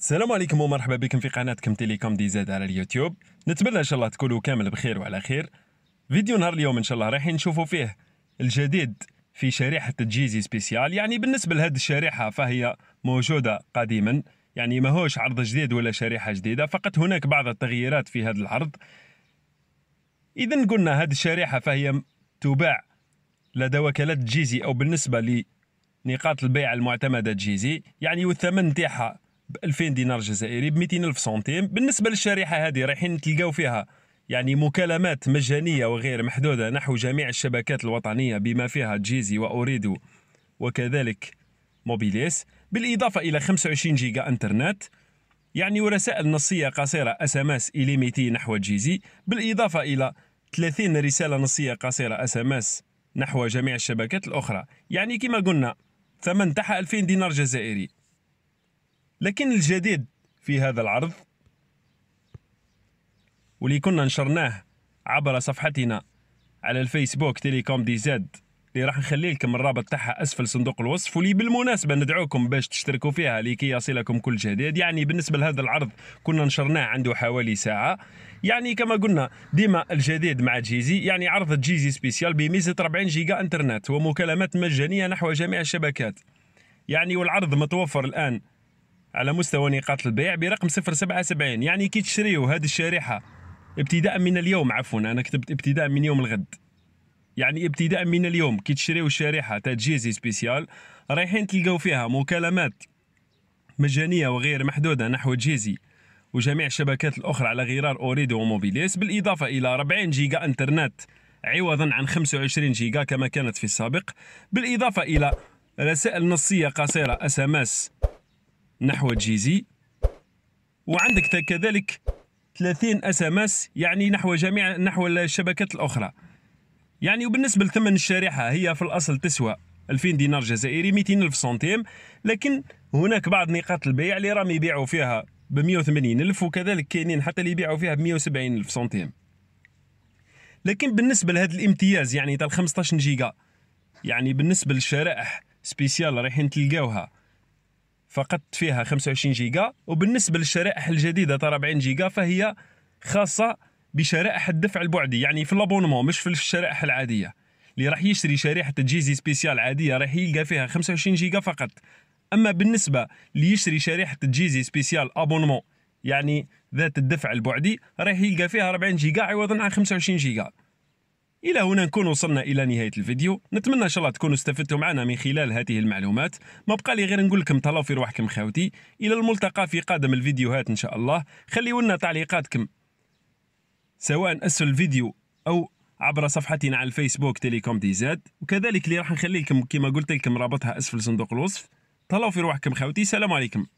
السلام عليكم ومرحبا بكم في قناتكم تيليكوم دي زاد على اليوتيوب نتمنى ان شاء الله تكونوا كامل بخير وعلى خير فيديو نهار اليوم ان شاء الله رايحين نشوفوا فيه الجديد في شريحه الجيزي سبيسيال يعني بالنسبه لهذه الشريحه فهي موجوده قديما يعني ماهوش عرض جديد ولا شريحه جديده فقط هناك بعض التغييرات في هذا العرض اذا قلنا هذه الشريحه فهي تباع لدى وكالات جيزي او بالنسبه لنقاط البيع المعتمده جيزي يعني والثمن تاعها ب 2000 دينار جزائري ب 200 الف سنتيم بالنسبه للشريحه هذه رايحين تلقاو فيها يعني مكالمات مجانيه وغير محدوده نحو جميع الشبكات الوطنيه بما فيها جيزي واوريدو وكذلك موبيليس بالاضافه الى 25 جيجا انترنت يعني ورسائل نصيه قصيره اس ام اس اليميتي نحو جيزي بالاضافه الى 30 رساله نصيه قصيره اس ام اس نحو جميع الشبكات الاخرى يعني كما قلنا ثمن تحت 2000 دينار جزائري لكن الجديد في هذا العرض واللي كنا نشرناه عبر صفحتنا على الفيسبوك تيليكوم دي زد اللي راح نخلي لكم الرابط تاعها اسفل صندوق الوصف واللي بالمناسبه ندعوكم باش تشتركوا فيها لكي يصلكم كل جديد يعني بالنسبه لهذا العرض كنا نشرناه عنده حوالي ساعه يعني كما قلنا ديما الجديد مع جيزي يعني عرض جيزي سبيسيال بميزه 40 جيجا انترنت ومكالمات مجانيه نحو جميع الشبكات يعني والعرض متوفر الان على مستوى نقاط البيع برقم 077 يعني كي تشريو هذه الشريحه ابتداء من اليوم عفوا انا كتبت ابتداء من يوم الغد يعني ابتداء من اليوم كي تشريو الشريحه تاع جيزي سبيسيال رايحين تلقاو فيها مكالمات مجانيه وغير محدوده نحو جيزي وجميع الشبكات الاخرى على غرار اوريدو وموبيليس بالاضافه الى 40 جيجا انترنت عوضا عن 25 جيجا كما كانت في السابق بالاضافه الى رسائل نصيه قصيره اس ام اس نحو جيزي وعندك كذلك 30 اس ام اس يعني نحو جميع نحو الشبكات الاخرى يعني وبالنسبه لثمن الشريحه هي في الاصل تسوى 2000 دينار جزائري 200 الف سنتيم لكن هناك بعض نقاط البيع اللي راهم يبيعوا فيها ب 180 الف وكذلك كاينين حتى اللي يبيعوا فيها ب 170 الف سنتيم لكن بالنسبه لهذا الامتياز يعني تاع 15 جيجا يعني بالنسبه للشرائح سبيسيال رايحين تلقاوها فقط فيها 25 جيجا وبالنسبه للشرائح الجديده تاع 40 جيجا فهي خاصه بشرائح الدفع البعدي يعني في الابونمون مش في الشرائح العاديه اللي راح يشتري شريحه الجيزي سبيسيال عاديه راح يلقى فيها 25 جيجا فقط اما بالنسبه اللي يشتري شريحه الجيزي سبيسيال ابونمون يعني ذات الدفع البعدي راح يلقى فيها 40 جيجا عوضا عن 25 جيجا الى هنا نكون وصلنا الى نهايه الفيديو نتمنى ان شاء الله تكونوا استفدتوا معنا من خلال هذه المعلومات ما بقى لي غير نقول لكم تهلاو في روحكم خاوتي الى الملتقى في قادم الفيديوهات ان شاء الله خليوا لنا تعليقاتكم سواء اسفل الفيديو او عبر صفحتنا على الفيسبوك تيليكوم دي زاد وكذلك اللي راح نخلي لكم كما قلت لكم رابطها اسفل صندوق الوصف تهلاو في روحكم خاوتي سلام عليكم